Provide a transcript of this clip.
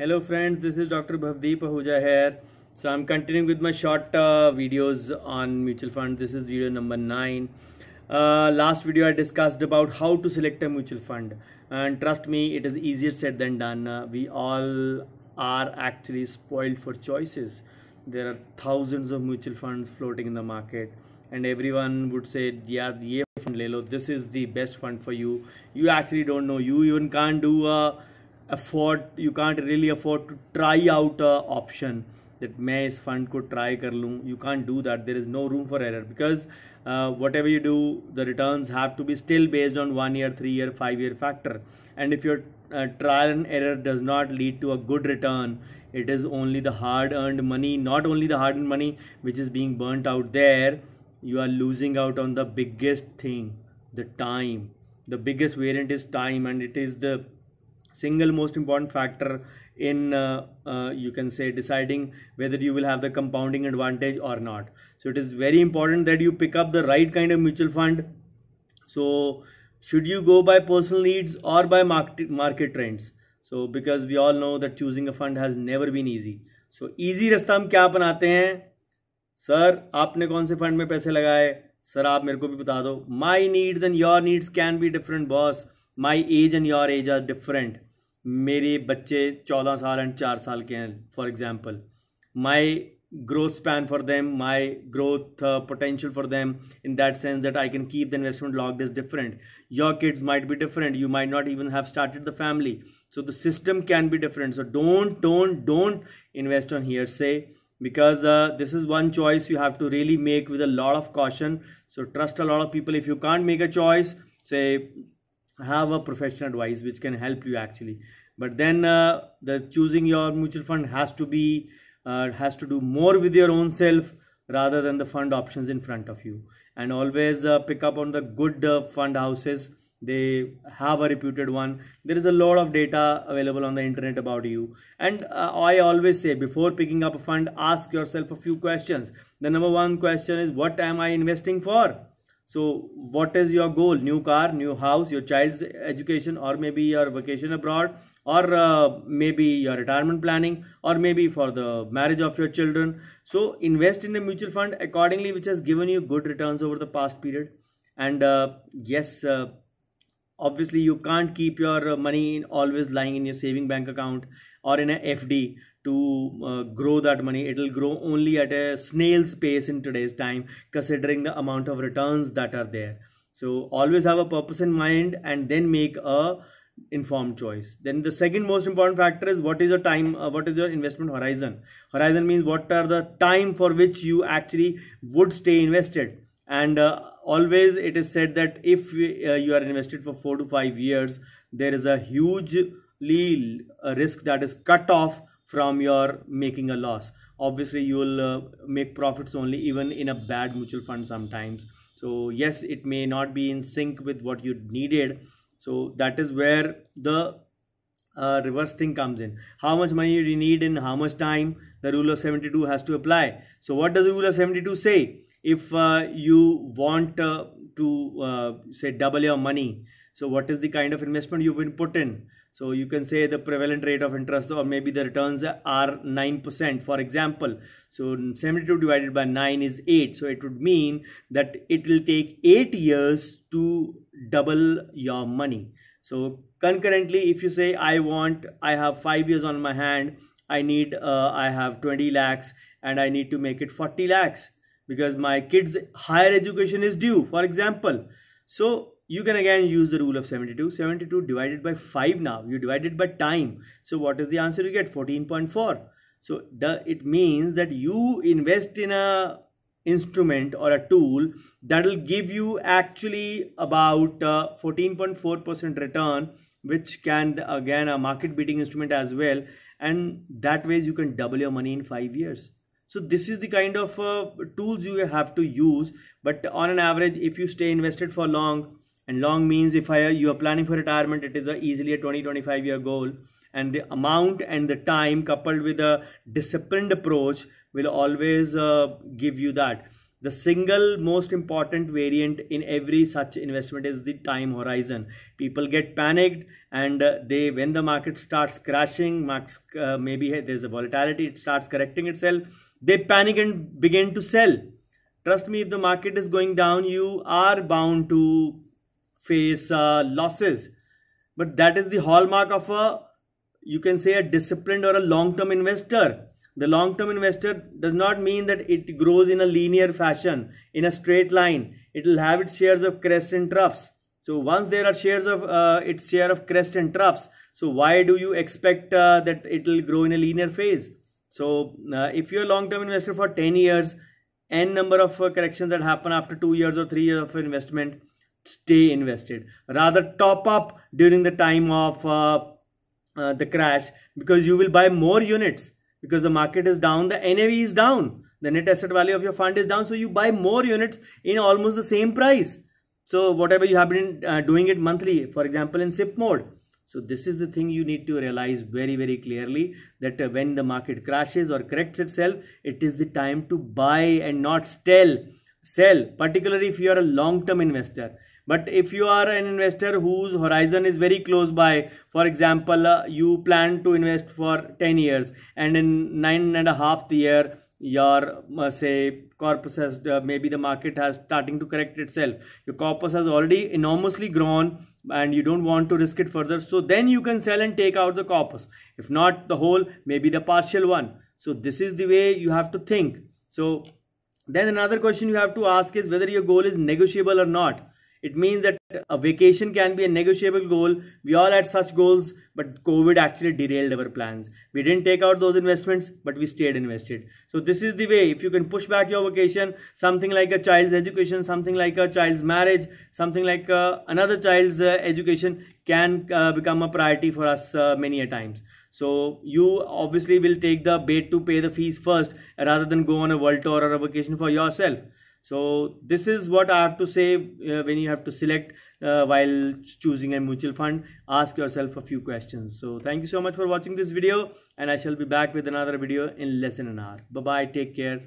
hello friends this is dr bhavdeep ahuja here so i'm continuing with my short uh, videos on mutual funds this is video number 9 uh, last video i discussed about how to select a mutual fund and trust me it is easier said than done uh, we all are actually spoiled for choices there are thousands of mutual funds floating in the market and everyone would say yeah ye fund lelo. this is the best fund for you you actually don't know you even can't do a afford you can't really afford to try out a option that मैं इस fund could try कर लूँ you can't do that there is no room for error because uh, whatever you do the returns have to be still based on one year three year five year factor and if your uh, trial and error does not lead to a good return it is only the hard earned money not only the hard earned money which is being burnt out there you are losing out on the biggest thing the time the biggest variant is time and it is the single most important factor in uh, uh, you can say deciding whether you will have the compounding advantage or not so it is very important that you pick up the right kind of mutual fund so should you go by personal needs or by market market trends so because we all know that choosing a fund has never been easy so easy रास्ता हम क्या sir? हैं sir आपने कौन से fund, में पैसे लगाए सर आप मेरे को भी बता दो my needs and your my age and your age are different मेरे बच्चे चौदह साल एंड चार साल के हैं for example my growth span for them my growth uh, potential for them in that sense that i can keep the investment logged is different your kids might be different you might not even have started the family so the system can be different so don't don't don't invest on hearsay because uh, this is one choice you have to really make with a lot of caution so trust a lot of people if you can't make a choice say have a professional advice which can help you actually but then uh, the choosing your mutual fund has to be uh, has to do more with your own self rather than the fund options in front of you and always uh, pick up on the good uh, fund houses they have a reputed one there is a lot of data available on the internet about you and uh, i always say before picking up a fund ask yourself a few questions the number one question is what am i investing for so what is your goal? New car, new house, your child's education, or maybe your vacation abroad, or uh, maybe your retirement planning, or maybe for the marriage of your children. So invest in a mutual fund accordingly, which has given you good returns over the past period. And uh, yes, uh, obviously you can't keep your uh, money always lying in your saving bank account or in a fd to uh, grow that money it'll grow only at a snail's pace in today's time considering the amount of returns that are there so always have a purpose in mind and then make a informed choice then the second most important factor is what is your time uh, what is your investment horizon horizon means what are the time for which you actually would stay invested and uh, always it is said that if uh, you are invested for 4 to 5 years there is a hugely uh, risk that is cut off from your making a loss obviously you will uh, make profits only even in a bad mutual fund sometimes so yes it may not be in sync with what you needed so that is where the uh, reverse thing comes in how much money you need in how much time the rule of 72 has to apply so what does the rule of 72 say if uh, you want uh, to uh, say double your money so what is the kind of investment you been put in so you can say the prevalent rate of interest or maybe the returns are 9% for example so 72 divided by 9 is 8 so it would mean that it will take 8 years to double your money so concurrently if you say i want i have 5 years on my hand i need uh, i have 20 lakhs and i need to make it 40 lakhs because my kids higher education is due for example so you can again use the rule of 72 72 divided by 5 now you divide it by time so what is the answer you get 14.4 so the, it means that you invest in a instrument or a tool that will give you actually about 14.4% uh, return which can again a market beating instrument as well and that ways you can double your money in 5 years so this is the kind of uh, tools you have to use but on an average if you stay invested for long and long means if I, you are planning for retirement it is a easily a 20 25 year goal and the amount and the time coupled with a disciplined approach will always uh, give you that the single most important variant in every such investment is the time horizon people get panicked and uh, they when the market starts crashing uh, maybe there's a volatility it starts correcting itself they panic and begin to sell. Trust me, if the market is going down, you are bound to face uh, losses. But that is the hallmark of a, you can say, a disciplined or a long-term investor. The long-term investor does not mean that it grows in a linear fashion, in a straight line. It will have its shares of crests and troughs. So once there are shares of uh, its share of crests and troughs, so why do you expect uh, that it will grow in a linear phase? So uh, if you're a long-term investor for 10 years, n number of uh, corrections that happen after two years or three years of investment, stay invested. Rather top up during the time of uh, uh the crash because you will buy more units because the market is down, the NAV is down, the net asset value of your fund is down. So you buy more units in almost the same price. So whatever you have been uh, doing it monthly, for example, in SIP mode so this is the thing you need to realize very, very clearly that uh, when the market crashes or corrects itself, it is the time to buy and not sell, sell, particularly if you are a long-term investor. But if you are an investor whose horizon is very close by, for example, uh, you plan to invest for 10 years and in nine and a half year your uh, say corpus has uh, maybe the market has starting to correct itself your corpus has already enormously grown and you don't want to risk it further so then you can sell and take out the corpus if not the whole maybe the partial one so this is the way you have to think so then another question you have to ask is whether your goal is negotiable or not it means that a vacation can be a negotiable goal. We all had such goals, but COVID actually derailed our plans. We didn't take out those investments, but we stayed invested. So this is the way, if you can push back your vacation, something like a child's education, something like a child's marriage, something like uh, another child's uh, education can uh, become a priority for us uh, many a times. So you obviously will take the bait to pay the fees first rather than go on a world tour or a vacation for yourself so this is what i have to say uh, when you have to select uh, while choosing a mutual fund ask yourself a few questions so thank you so much for watching this video and i shall be back with another video in less than an hour bye bye take care